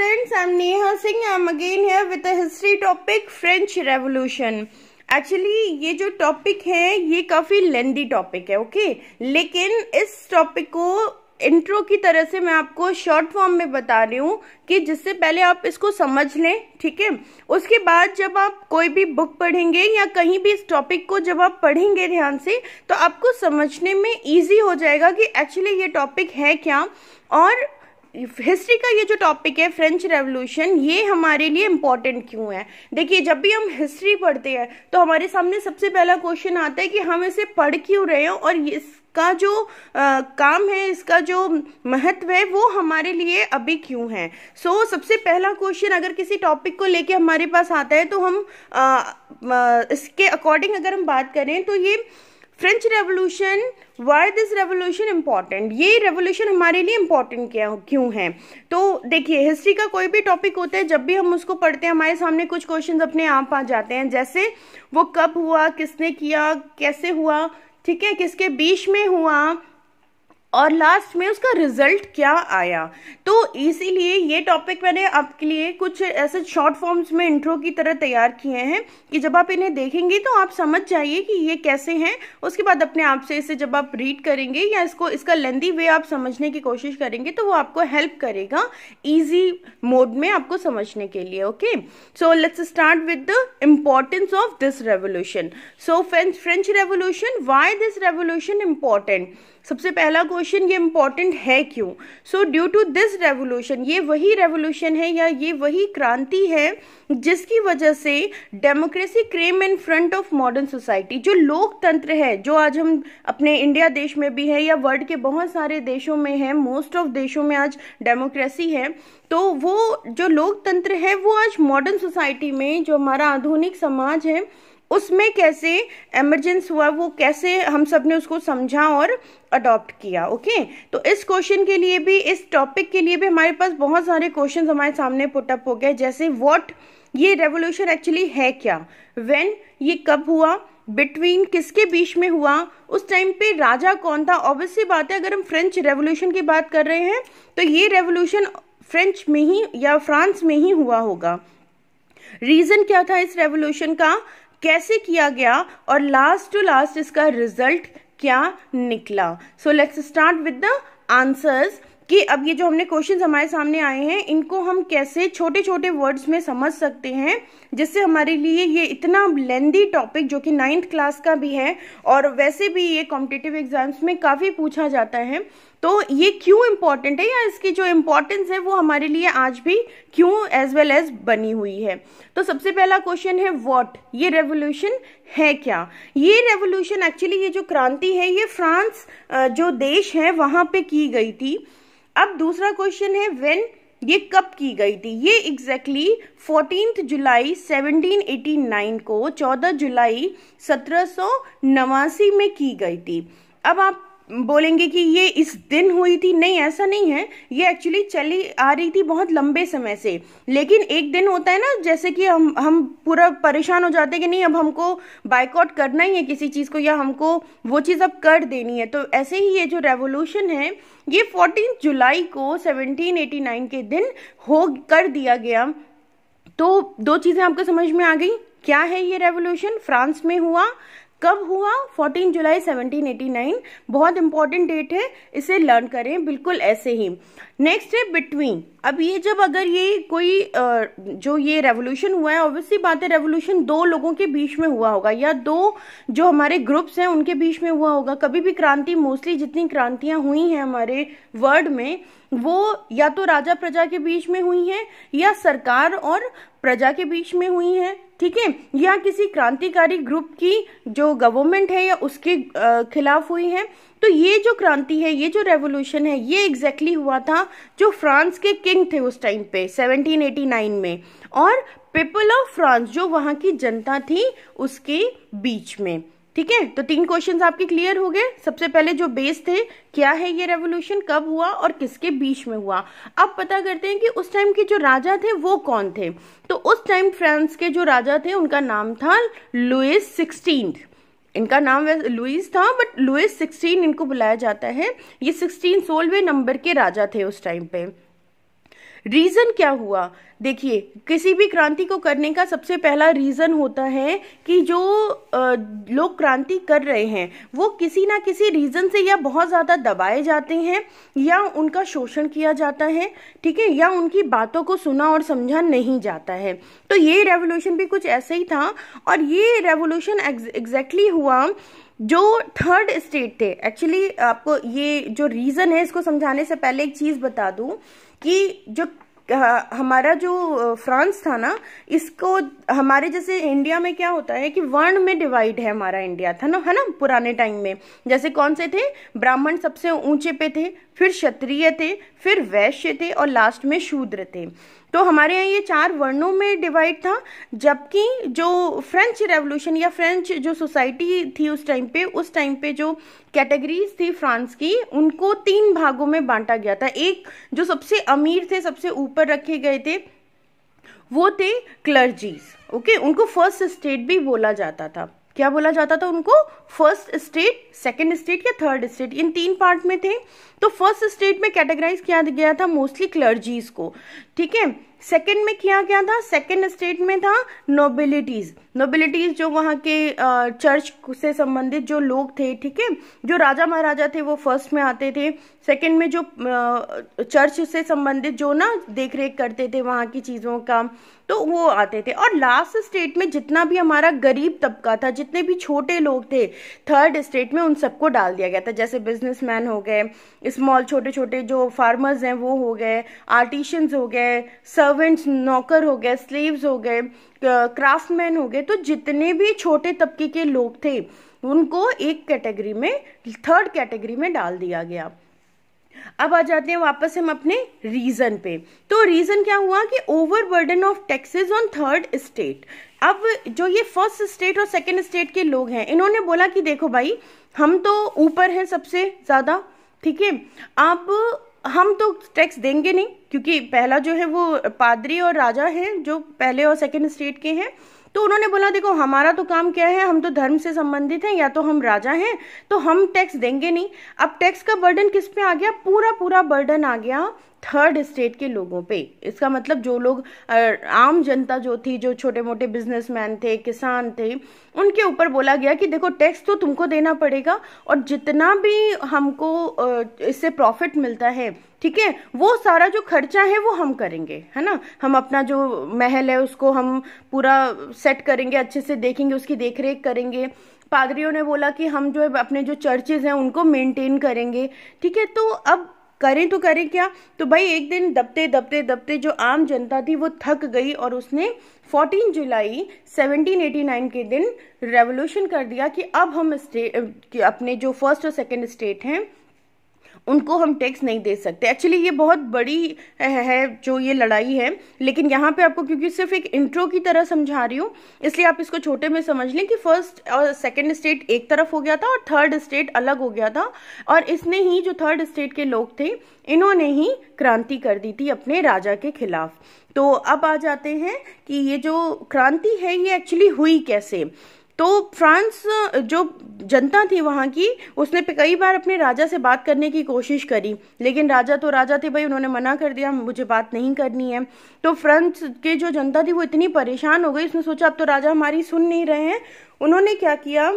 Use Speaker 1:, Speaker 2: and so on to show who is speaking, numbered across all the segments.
Speaker 1: Students I am Neha Singh I am again here with a history topic French revolution actually ये जो topic है ये काफ़ी लेंदी टॉपिक है ओके okay? लेकिन इस टॉपिक को इंट्रो की तरह से मैं आपको शॉर्ट फॉर्म में बता रही हूँ कि जिससे पहले आप इसको समझ लें ठीक है उसके बाद जब आप कोई भी बुक पढ़ेंगे या कहीं भी इस टॉपिक को जब आप पढ़ेंगे ध्यान से तो आपको समझने में ईजी हो जाएगा कि एक्चुअली ये टॉपिक है क्या और हिस्ट्री का ये जो टॉपिक है फ्रेंच रेवोल्यूशन ये हमारे लिए इम्पॉर्टेंट क्यों है देखिए जब भी हम हिस्ट्री पढ़ते हैं तो हमारे सामने सबसे पहला क्वेश्चन आता है कि हम इसे पढ़ क्यों रहे हो और इसका जो आ, काम है इसका जो महत्व है वो हमारे लिए अभी क्यों है सो so, सबसे पहला क्वेश्चन अगर किसी टॉपिक को लेके हमारे पास आता है तो हम आ, आ, इसके अकॉर्डिंग अगर हम बात करें तो ये French revolution why this revolution important ये रेवोल्यूशन हमारे लिए इम्पॉर्टेंट क्या क्यों है तो देखिए हिस्ट्री का कोई भी टॉपिक होता है जब भी हम उसको पढ़ते हैं हमारे सामने कुछ क्वेश्चन अपने आप आ जाते हैं जैसे वो कब हुआ किसने किया कैसे हुआ ठीक है किसके बीच में हुआ और लास्ट में उसका रिजल्ट क्या आया तो इसीलिए ये टॉपिक मैंने आपके लिए कुछ ऐसे शॉर्ट फॉर्म्स में इंट्रो की तरह तैयार किए हैं कि जब आप इन्हें देखेंगे तो आप समझ जाइए कि ये कैसे हैं उसके बाद अपने आप से इसे जब आप रीड करेंगे या इसको इसका लेंदी वे आप समझने की कोशिश करेंगे तो वो आपको हेल्प करेगा ईजी मोड में आपको समझने के लिए okay so let's start with the importance of this revolution so French French revolution why this revolution important सबसे पहला क्वेश्चन ये इम्पॉर्टेंट है क्यों so due to this revolution ये वही रेवोल्यूशन है या ये वही क्रांति है जिसकी वजह से democracy came in front of modern society जो लोकतंत्र है जो आज हम अपने इंडिया देश में भी है या वर्ल्ड के बहुत सारे देशों में है मोस्ट ऑफ देशों में आज डेमोक्रेसी है तो वो जो लोकतंत्र है वो आज मॉडर्न सोसाइटी में जो हमारा आधुनिक समाज है उसमें कैसे एमरजेंस हुआ वो कैसे हम सब ने उसको समझा और अडॉप्ट किया ओके तो इस क्वेश्चन के लिए भी इस टॉपिक के लिए भी हमारे पास बहुत सारे क्वेश्चन हमारे सामने पुटअप हो गए जैसे वॉट ये रेवोल्यूशन एक्चुअली है क्या वेन ये कब हुआ बिटवीन किसके बीच में हुआ उस टाइम पे राजा कौन था ऑब्वियसली बात है अगर हम फ्रेंच रेवोल्यूशन की बात कर रहे हैं तो ये रेवोल्यूशन फ्रेंच में ही या फ्रांस में ही हुआ होगा रीज़न क्या था इस रेवोल्यूशन का कैसे किया गया और लास्ट टू लास्ट इसका रिजल्ट क्या निकला so let's start with the answers कि अब ये जो हमने क्वेश्चन हमारे सामने आए हैं इनको हम कैसे छोटे छोटे वर्ड्स में समझ सकते हैं जिससे हमारे लिए ये इतना लेंदी टॉपिक जो कि नाइन्थ क्लास का भी है और वैसे भी ये कॉम्पिटेटिव एग्जाम्स में काफ़ी पूछा जाता है तो ये क्यों इम्पॉर्टेंट है या इसकी जो इम्पोर्टेंस है वो हमारे लिए आज भी क्यों एज वेल एज बनी हुई है तो सबसे पहला क्वेश्चन है व्हाट ये रेवोल्यूशन है क्या ये रेवोल्यूशन एक्चुअली ये जो क्रांति है ये फ्रांस जो देश है वहाँ पे की गई थी अब दूसरा क्वेश्चन है वेन ये कब की गई थी ये एग्जैक्टली फोर्टीन जुलाई 1789 को 14 जुलाई सत्रह में की गई थी अब आप बोलेंगे कि ये इस दिन हुई थी नहीं ऐसा नहीं है ये एक्चुअली चली आ रही थी बहुत लंबे समय से लेकिन एक दिन होता है ना जैसे कि हम हम पूरा परेशान हो जाते हैं कि नहीं अब हमको बाइकआउट करना ही है किसी चीज़ को या हमको वो चीज़ अब कर देनी है तो ऐसे ही ये जो रेवोल्यूशन है ये फोर्टीन जुलाई को सेवनटीन के दिन हो कर दिया गया तो दो चीज़ें आपको समझ में आ गई क्या है ये रेवोल्यूशन फ्रांस में हुआ कब हुआ 14 जुलाई 1789 बहुत इंपॉर्टेंट डेट है इसे लर्न करें बिल्कुल ऐसे ही नेक्स्ट है बिटवीन अब ये जब अगर ये कोई जो ये रेवोल्यूशन हुआ है ऑब्वियसली बात है रेवोल्यूशन दो लोगों के बीच में हुआ होगा या दो जो हमारे ग्रुप्स हैं उनके बीच में हुआ होगा कभी भी क्रांति मोस्टली जितनी क्रांतियां हुई हैं हमारे वर्ल्ड में वो या तो राजा प्रजा के बीच में हुई हैं या सरकार और प्रजा के बीच में हुई है ठीक है या किसी क्रांतिकारी ग्रुप की जो गवर्नमेंट है या उसके खिलाफ हुई है तो ये जो क्रांति है ये जो रेवोल्यूशन है ये एग्जैक्टली exactly हुआ था जो फ्रांस के किंग थे उस टाइम पे 1789 में और पीपल ऑफ फ्रांस जो वहाँ की जनता थी उसके बीच में ठीक है तो तीन क्वेश्चन आपके क्लियर हो गए सबसे पहले जो बेस थे क्या है ये रेवोल्यूशन कब हुआ और किसके बीच में हुआ अब पता करते हैं कि उस टाइम के जो राजा थे वो कौन थे तो उस टाइम फ्रांस के जो राजा थे उनका नाम था लुइस सिक्सटीन इनका नाम लुइस था बट लुइस सिक्सटीन इनको बुलाया जाता है ये सिक्सटीन सोलवे नंबर के राजा थे उस टाइम पे रीज़न क्या हुआ देखिए किसी भी क्रांति को करने का सबसे पहला रीज़न होता है कि जो लोग क्रांति कर रहे हैं वो किसी ना किसी रीज़न से या बहुत ज़्यादा दबाए जाते हैं या उनका शोषण किया जाता है ठीक है या उनकी बातों को सुना और समझा नहीं जाता है तो ये रेवोल्यूशन भी कुछ ऐसे ही था और ये रेवोल्यूशन एग्जैक्टली हुआ जो थर्ड स्टेट थे एक्चुअली आपको ये जो रीज़न है इसको समझाने से पहले एक चीज़ बता दूँ कि जो हमारा जो फ्रांस था ना इसको हमारे जैसे इंडिया में क्या होता है कि वर्ण में डिवाइड है हमारा इंडिया था ना है ना पुराने टाइम में जैसे कौन से थे ब्राह्मण सबसे ऊंचे पे थे फिर क्षत्रिय थे फिर वैश्य थे और लास्ट में शूद्र थे तो हमारे यहाँ ये चार वर्णों में डिवाइड था जबकि जो फ्रेंच रेवोल्यूशन या फ्रेंच जो सोसाइटी थी उस टाइम पे उस टाइम पे जो कैटेगरीज थी फ्रांस की उनको तीन भागों में बांटा गया था एक जो सबसे अमीर थे सबसे ऊपर रखे गए थे वो थे क्लर्जीज ओके उनको फर्स्ट स्टेट भी बोला जाता था क्या बोला जाता था उनको फर्स्ट स्टेट सेकंड स्टेट या थर्ड स्टेट इन तीन पार्ट में थे तो फर्स्ट स्टेट में कैटेगराइज किया गया था मोस्टली क्लर्जीज को ठीक है सेकेंड में किया गया था सेकेंड स्टेट में था नोबिलिटीज नोबिलिटीज जो वहाँ के चर्च से संबंधित जो लोग थे ठीक है जो राजा महाराजा थे वो फर्स्ट में आते थे सेकेंड में जो चर्च से संबंधित जो ना देख रेख करते थे वहाँ की चीज़ों का तो वो आते थे और लास्ट स्टेट में जितना भी हमारा गरीब तबका था जितने भी छोटे लोग थे थर्ड स्टेट में उन सबको डाल दिया गया था जैसे बिजनेसमैन हो गए स्मॉल छोटे छोटे जो फार्मर्स हैं वो हो गए आर्टिशंस हो गए गए सर्वेंट्स नौकर हो गए स्लेव्स हो गए क्राफ्टमैन हो गए तो जितने भी छोटे तबके के लोग थे उनको एक कैटेगरी में थर्ड कैटेगरी में डाल दिया गया अब आ जाते हैं वापस हम अपने रीजन पे तो रीजन क्या हुआ कि overburden of taxes on third state अब जो ये फर्स्ट स्टेट और सेकंड स्टेट के लोग हैं इन्होंने बोला कि देखो भाई हम तो ऊपर हैं सबसे ज्यादा ठीक है अब हम तो टैक्स देंगे नहीं क्योंकि पहला जो है वो पादरी और राजा है जो पहले और सेकेंड स्टेट के हैं तो उन्होंने बोला देखो हमारा तो काम क्या है हम तो धर्म से संबंधित हैं या तो हम राजा हैं तो हम टैक्स देंगे नहीं अब टैक्स का बर्डन किस पे आ गया पूरा पूरा बर्डन आ गया थर्ड स्टेट के लोगों पे इसका मतलब जो लोग आम जनता जो थी जो छोटे मोटे बिजनेसमैन थे किसान थे उनके ऊपर बोला गया कि देखो टैक्स तो तुमको देना पड़ेगा और जितना भी हमको इससे प्रॉफिट मिलता है ठीक है वो सारा जो खर्चा है वो हम करेंगे है ना हम अपना जो महल है उसको हम पूरा सेट करेंगे अच्छे से देखेंगे उसकी देखरेख करेंगे पादरियों ने बोला कि हम जो अपने जो चर्चेज हैं उनको मेंटेन करेंगे ठीक है तो अब करें तो करें क्या तो भाई एक दिन दबते दबते दबते जो आम जनता थी वो थक गई और उसने 14 जुलाई 1789 के दिन रेवोल्यूशन कर दिया कि अब हम स्टेट अपने जो फर्स्ट और सेकेंड स्टेट हैं उनको हम टैक्स नहीं दे सकते एक्चुअली ये बहुत बड़ी है जो ये लड़ाई है लेकिन यहाँ पे आपको क्योंकि सिर्फ एक इंट्रो की तरह समझा रही हूँ इसलिए आप इसको छोटे में समझ लें कि फर्स्ट और सेकेंड स्टेट एक तरफ हो गया था और थर्ड स्टेट अलग हो गया था और इसने ही जो थर्ड स्टेट के लोग थे इन्होंने ही क्रांति कर दी थी अपने राजा के खिलाफ तो अब आ जाते हैं कि ये जो क्रांति है ये एक्चुअली हुई कैसे तो फ्रांस जो जनता थी वहाँ की उसने कई बार अपने राजा से बात करने की कोशिश करी लेकिन राजा तो राजा थे भाई उन्होंने मना कर दिया मुझे बात नहीं करनी है तो फ्रांस के जो जनता थी वो इतनी परेशान हो गई उसने सोचा अब तो राजा हमारी सुन नहीं रहे हैं उन्होंने क्या किया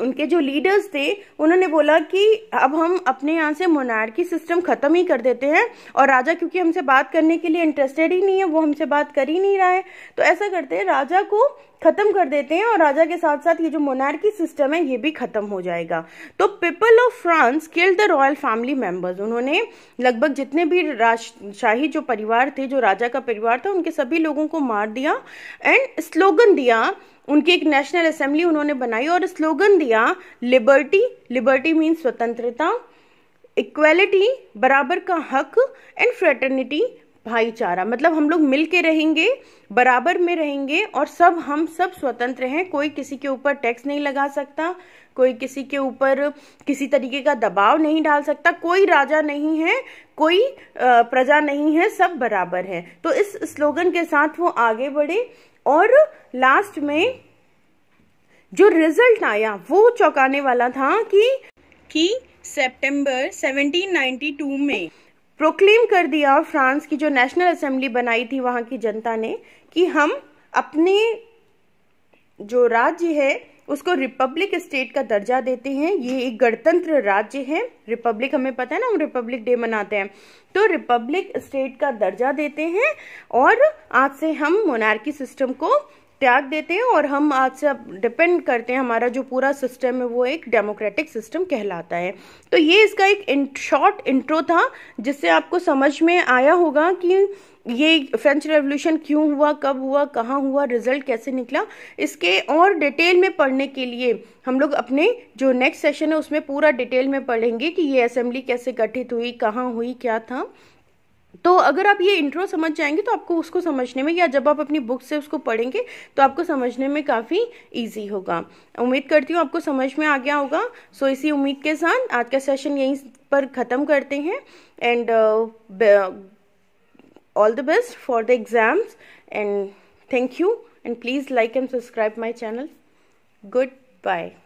Speaker 1: उनके जो लीडर्स थे उन्होंने बोला कि अब हम अपने यहाँ से मोनार्की सिस्टम ख़त्म ही कर देते हैं और राजा क्योंकि हमसे बात करने के लिए इंटरेस्टेड ही नहीं है वो हमसे बात कर ही नहीं रहा है तो ऐसा करते हैं राजा को ख़त्म कर देते हैं और राजा के साथ साथ ये जो मोनार्की सिस्टम है ये भी ख़त्म हो जाएगा तो people of France kill the royal family members उन्होंने लगभग जितने भी राजशाही जो परिवार थे जो राजा का परिवार था उनके सभी लोगों को मार दिया एंड स्लोगन दिया उनकी एक नेशनल असेंबली उन्होंने बनाई और स्लोगन दिया लिबर्टी लिबर्टी मीन्स स्वतंत्रता इक्वेलिटी बराबर का हक एंड फ्रेटर्निटी भाईचारा मतलब हम लोग मिल के रहेंगे बराबर में रहेंगे और सब हम सब स्वतंत्र हैं कोई किसी के ऊपर टैक्स नहीं लगा सकता कोई किसी के ऊपर किसी तरीके का दबाव नहीं डाल सकता कोई राजा नहीं है कोई प्रजा नहीं है सब बराबर है तो इस स्लोगन के साथ वो आगे बढ़े और लास्ट में जो रिजल्ट आया वो चौंकाने वाला था कि कि सेप्टेम्बर सेवनटीन में प्रोक्लेम कर दिया फ्रांस की जो नेशनल असेंबली बनाई थी वहाँ की जनता ने कि हम अपने जो राज्य है उसको रिपब्लिक स्टेट का दर्जा देते हैं ये एक गणतंत्र राज्य है रिपब्लिक हमें पता है ना हम रिपब्लिक डे मनाते हैं तो रिपब्लिक स्टेट का दर्जा देते हैं और आज से हम मोनार्की सिस्टम को त्याग देते हैं और हम आज से अब डिपेंड करते हैं हमारा जो पूरा सिस्टम है वो एक डेमोक्रेटिक सिस्टम कहलाता है तो ये इसका एक शॉर्ट इंट्रो था जिससे आपको समझ में आया होगा कि ये फ्रेंच रेवोल्यूशन क्यों हुआ कब हुआ कहाँ हुआ रिजल्ट कैसे निकला इसके और डिटेल में पढ़ने के लिए हम लोग अपने जो नेक्स्ट सेशन है उसमें पूरा डिटेल में पढ़ेंगे कि ये असेंबली कैसे गठित हुई कहाँ हुई क्या था तो अगर आप ये इंट्रो समझ जाएंगे तो आपको उसको समझने में या जब आप अपनी बुक से उसको पढ़ेंगे तो आपको समझने में काफ़ी इजी होगा उम्मीद करती हूँ आपको समझ में आ गया होगा सो so, इसी उम्मीद के साथ आज का सेशन यहीं पर ख़त्म करते हैं and all the best for the exams and thank you and please like and subscribe my channel good bye